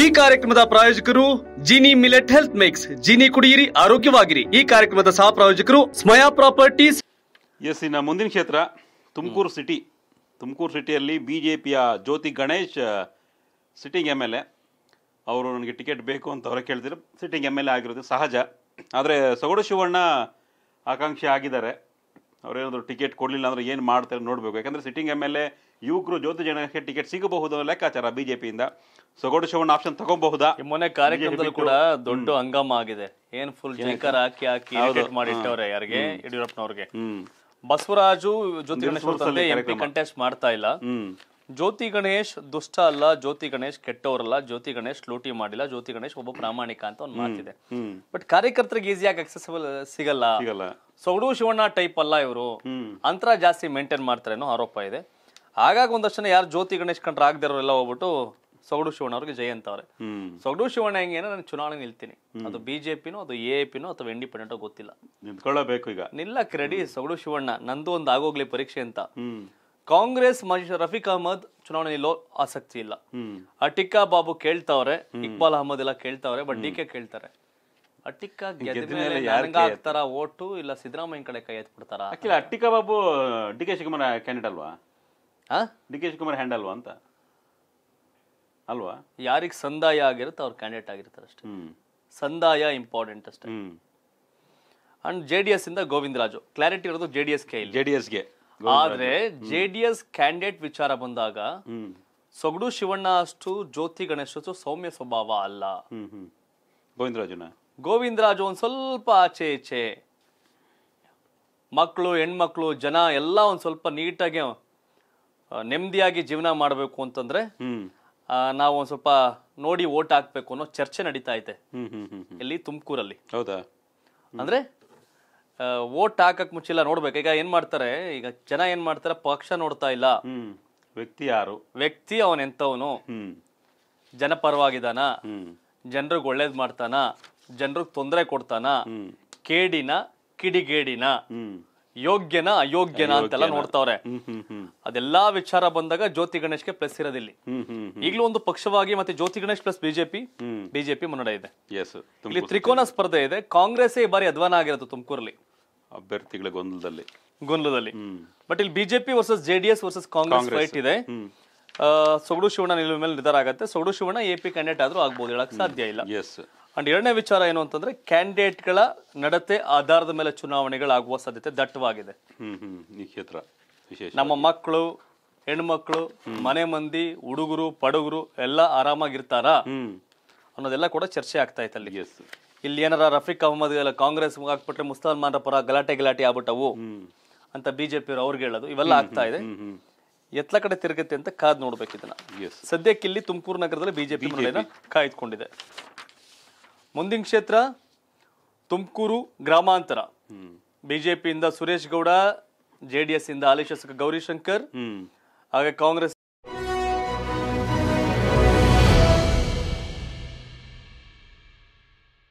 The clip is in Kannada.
ಈ ಕಾರ್ಯಕ್ರಮದ ಪ್ರಾಯೋಜಕರು Jini millet health mix Jini ಕುಡಿಯಿರಿ ಆರೋಗ್ಯವಾಗಿರಿ ಈ ಕಾರ್ಯಕ್ರಮದ ಸಹ ಪ್ರಾಯೋಜಕರು ಸ್ಮಯಾ ಪ್ರಾಪರ್ಟೀಸ್ ಎಸ್ ಇನ್ನ ಮುಂದಿನ ಕ್ಷೇತ್ರ ತುಮಕೂರು ಸಿಟಿ ತುಮಕೂರು ಸಿಟಿಯಲ್ಲಿ ಬಿ ಜೆ ಪಿಯ Jyothi Ganesh sitting M L A ಅವರು ನನಗೆ ಟಿಕೆಟ್ ಬೇಕು ಅಂತ ಅವರೇ ಕೇಳ್ತಿದ್ರು ಸಿಟ್ಟಿಂಗ್ ಎಮ್ ಎಲ್ ಎ ಆಗಿರೋದು ಸಹಜ ಆದರೆ ಸೊಗಡು ಶಿವಣ್ಣ ಆಕಾಂಕ್ಷಿ ಆಗಿದ್ದಾರೆ ಅವರೇನಾದರೂ ಟಿಕೆಟ್ ಕೊಡಲಿಲ್ಲ ಅಂದರೆ ಏನು ಮಾಡ್ತಾರೆ ನೋಡಬೇಕು ಯಾಕಂದರೆ ಸಿಟ್ಟಿಂಗ್ ಎಮ್ ಎಲ್ ಎ ಯುವಕರು ಜ್ಯೋತಿ ಜನಕ್ಕೆ ಟಿಕೆಟ್ ಸಿಗಬಹುದು ಅನ್ನೋ ಲೆಕ್ಕಾಚಾರ ಬಿಜೆಪಿಯಿಂದ ಸೊಗೋಡು ಶಿವಣ್ಣ ಆಪ್ಷನ್ ತಗೋಬಹುದಾ ಮೊನ್ನೆ ಕಾರ್ಯಕ್ರಮದಲ್ಲಿ ಕೂಡ ದೊಡ್ಡ ಹಂಗಾಮ ಆಗಿದೆ ಏನ್ ಫುಲ್ ಜಂಕರ್ ಹಾಕಿ ಹಾಕಿ ಮಾಡಿಟ್ಟವ್ರೆ ಯಾರಿಗೆ ಯಡಿಯೂರಪ್ಪನವ್ರಿಗೆ ಬಸವರಾಜು ಜೊತೆ ಕಂಟೆಸ್ಟ್ ಮಾಡ್ತಾ ಇಲ್ಲ ಜ್ಯೋತಿ ಗಣೇಶ್ ದುಷ್ಟ ಅಲ್ಲ ಜ್ಯೋತಿ ಗಣೇಶ್ ಕೆಟ್ಟವರಲ್ಲ ಜ್ಯೋತಿ ಗಣೇಶ್ ಲೂಟಿ ಮಾಡಿಲ್ಲ ಜ್ಯೋತಿ ಗಣೇಶ್ ಒಬ್ಬ ಪ್ರಾಮಾಣಿಕ ಅಂತ ಒಂದು ಮಾತಿದೆ ಬಟ್ ಕಾರ್ಯಕರ್ತರಿಗೆ ಈಸಿಯಾಗಿ ಅಕ್ಸೆಸಿಬಲ್ ಸಿಗಲ್ಲ ಸೊಗಡು ಶಿವಣ್ಣ ಟೈಪ್ ಅಲ್ಲ ಇವರು ಅಂತರ ಜಾಸ್ತಿ ಮೇಂಟೈನ್ ಮಾಡ್ತಾರೆ ಅನ್ನೋ ಆರೋಪ ಇದೆ ಆಗಾಗ ಒಂದಷ್ಟು ಯಾರು ಜ್ಯೋತಿ ಗಣೇಶ್ ಕಂಡ್ರೆ ಆಗದೆ ಎಲ್ಲ ಹೋಗ್ಬಿಟ್ಟು ಸೊಗಡು ಶಿವಣ್ಣ ಅವ್ರಿಗೆ ಜಯ ಅಂತಾರೆ ಸೊಗಡು ಶಿವಣ್ಣ ಹೆಂಗೆ ನಾನು ಚುನಾವಣೆ ನಿಲ್ತೀನಿ ಅದು ಬಿಜೆಪಿನೋ ಅದು ಎ ಪಿನೋ ಅಥವಾ ಇಂಡಿಪೆಂಡೆಂಟ್ ಗೊತ್ತಿಲ್ಲ ನಿಂತ್ಕೊಳ್ಳಬೇಕು ಈಗ ನಿಲ್ಲ ಕ್ರೆಡಿ ಸೊಗಡು ಶಿವಣ್ಣ ನಂದು ಒಂದು ಆಗೋಗ್ಲಿ ಪರೀಕ್ಷೆ ಅಂತ ಕಾಂಗ್ರೆಸ್ ಮಾಜಿ ರಫೀಕ್ ಅಹಮದ್ ಚುನಾವಣೆಯಲ್ಲಿ ಆಸಕ್ತಿ ಇಲ್ಲ ಅಟಿಕಾ ಬಾಬು ಕೇಳ್ತಾವ್ರೆ ಇಕ್ಬಾಲ್ ಅಹಮದ್ ಎಲ್ಲ ಕೇಳ್ತಾವ್ರೆ ಬಟ್ ಡಿ ಕೆ ಕೇಳ್ತಾರೆ ಅಟಿಕಾ ಓಟು ಇಲ್ಲ ಸಿದ್ದರಾಮಯ್ಯ ಕಡೆ ಕೈ ಎತ್ಬಿಡ್ತಾರ ಅಕ್ಕಿಲ್ಲ Attica Babu D K Shivakumar candidate ಅಲ್ವಾ ಡಿ ಕೆ ಶಿವಕುಮಾರ್ ಹ್ಯಾಂಡ್ ಅಲ್ವಾ ಅಂತ ಅಲ್ವಾ ಯಾರಿಗೆ ಸಂದಾಯ ಆಗಿರುತ್ತೆ ಅವ್ರು ಕ್ಯಾಂಡಿಡೇಟ್ ಆಗಿರ್ತಾರೆ ಅಷ್ಟೇ ಸಂದಾಯ ಇಂಪಾರ್ಟೆಂಟ್ ಅಷ್ಟೇ ಅಂಡ್ ಜೆಡಿಎಸ್ ಡಿ ಎಸ್ ಇಂದ ಗೋವಿಂದರಾಜು ಕ್ಲಾರಿಟಿ ಇರೋದು ಜೆ ಡಿ ಎಸ್ಗೆ ಜೆ ಡಿ ಆದ್ರೆ ಜೆ ಡಿ ಎಸ್ ಕ್ಯಾಂಡಿಡೇಟ್ ವಿಚಾರ ಬಂದಾಗ ಸೊಗಡು ಶಿವಣ್ಣ ಅಷ್ಟು ಜ್ಯೋತಿ ಗಣೇಶ್ ಸೌಮ್ಯ ಸ್ವಭಾವ ಅಲ್ಲ ಗೋವಿಂದರಾಜನ ಗೋವಿಂದರಾಜು ಒಂದ್ ಸ್ವಲ್ಪ ಆಚೆ ಈಚೆ ಮಕ್ಕಳು ಹೆಣ್ಮಕ್ಳು ಜನ ಎಲ್ಲ ಒಂದ್ ಸ್ವಲ್ಪ ನೀಟಾಗಿ ನೆಮ್ಮದಿಯಾಗಿ ಜೀವನ ಮಾಡಬೇಕು ಅಂತಂದ್ರೆ ನಾವು ಒಂದ್ ಸ್ವಲ್ಪ ನೋಡಿ ಓಟ್ ಹಾಕ್ಬೇಕು ಅನ್ನೋ ಚರ್ಚೆ ನಡೀತಾ ಐತೆ ಇಲ್ಲಿ ತುಮಕೂರಲ್ಲಿ ಹೌದಾ ಅಂದ್ರೆ ವೋಟ್ ಹಾಕಕ್ ಮುಚ್ಚಿಲ್ಲ ನೋಡ್ಬೇಕು ಈಗ ಏನ್ ಮಾಡ್ತಾರೆ ಈಗ ಜನ ಏನ್ ಮಾಡ್ತಾರೆ ಪಕ್ಷ ನೋಡ್ತಾ ಇಲ್ಲ ವ್ಯಕ್ತಿ ಯಾರು ವ್ಯಕ್ತಿ ಅವನ್ ಎಂತವನು ಪರವಾಗಿದಾನ ಜನರಿಗೆ ಒಳ್ಳೇದ್ ಮಾಡ್ತಾನ ಜನರಿಗೆ ತೊಂದರೆ ಕೊಡ್ತಾನ ಕೇಡಿನ ಕಿಡಿಗೇಡಿನ ಯೋಗ್ಯನ ಅಯೋಗ್ಯನ ಅಂತೆಲ್ಲ ನೋಡ್ತಾವ್ರೆ ಅದೆಲ್ಲಾ ವಿಚಾರ ಬಂದಾಗ ಜ್ಯೋತಿ ಗಣೇಶ್ಗೆ ಪ್ಲಸ್ ಇರೋದಿಲ್ಲ ಈಗಲೂ ಒಂದು ಪಕ್ಷವಾಗಿ ಮತ್ತೆ Jyothi Ganesh plus BJP BJP ಮುನ್ನಡೆ ಇದೆ ಇಲ್ಲಿ ತ್ರಿಕೋನ ಸ್ಪರ್ಧೆ ಇದೆ ಕಾಂಗ್ರೆಸ್ ಈ ಬಾರಿ ಅಧ್ವಾನ ಆಗಿರೋದು ತುಮಕೂರಲ್ಲಿ ಅಭ್ಯರ್ಥಿಗಳ ಗೊಂದಲದಲ್ಲಿ ಗೊಂದಲದಲ್ಲಿ ಬಟ್ ಇಲ್ಲಿ BJP versus JDS versus Congress fight ಇದೆ ಸೊಗಡು ಶಿವಣ್ಣ ನಿಲುವ ಮೇಲೆ ನಿರ್ಧಾರ ಆಗುತ್ತೆ ಸೊಗಡು ಶಿವಣ್ಣ ಎ ಪಿ ಕ್ಯಾಂಡಿಡೇಟ್ ಆದ್ರೂ ಆಗ್ಬೋದು ಹೇಳಕ್ ಸಾಧ್ಯ ಇಲ್ಲ ಎಸ್ ಅಂಡ್ ಎರಡನೇ ವಿಚಾರ ಏನು ಅಂತಂದ್ರೆ ಕ್ಯಾಂಡಿಡೇಟ್ಗಳ ನಡತೆ ಆಧಾರದ ಮೇಲೆ ಚುನಾವಣೆಗಳಾಗುವ ಸಾಧ್ಯತೆ ದಟ್ಟವಾಗಿದೆ ವಿಶೇಷ ನಮ್ಮ ಮಕ್ಕಳು ಹೆಣ್ಮಕ್ಳು ಮನೆ ಮಂದಿ ಹುಡುಗರು ಪಡುಗರು ಎಲ್ಲ ಆರಾಮಾಗಿರ್ತಾರಾ ಅನ್ನೋದೆಲ್ಲ ಕೂಡ ಚರ್ಚೆ ಆಗ್ತಾ ಇತ್ತು ಅಲ್ಲಿ ಇಲ್ಲಿ ಏನಾರ ರಫೀಕ್ ಅಹಮದ್ ಎಲ್ಲ ಕಾಂಗ್ರೆಸ್ ಹಾಕ್ಬಿಟ್ರೆ ಮುಸಲ್ಮಾನರ ಪರ ಗಲಾಟೆ ಗಲಾಟೆ ಆಗ್ಬಿಟ್ಟವು ಅಂತ ಬಿಜೆಪಿ ಅವ್ರಿಗೆ ಹೇಳೋದು ಇವೆಲ್ಲ ಆಗ್ತಾ ಇದೆ ಎತ್ಲ ಕಡೆ ತಿರುಗುತ್ತೆ ಅಂತ ಕಾದ್ ನೋಡ್ಬೇಕು ಇದನ್ನ ಸದ್ಯಕ್ಕೆ ಇಲ್ಲಿ ತುಮಕೂರು ನಗರದಲ್ಲಿ ಬಿಜೆಪಿ ಕಾಯ್ದುಕೊಂಡಿದೆ ಮುಂದಿನ ಕ್ಷೇತ್ರ ತುಮಕೂರು ಗ್ರಾಮಾಂತರ ಬಿಜೆಪಿಯಿಂದ ಸುರೇಶ್ ಗೌಡ ಜೆಡಿಎಸ್ ಇಂದ ಹಾಲಿ ಶಾಸಕ ಗೌರಿಶಂಕರ್ ಹಾಗೆ ಕಾಂಗ್ರೆಸ್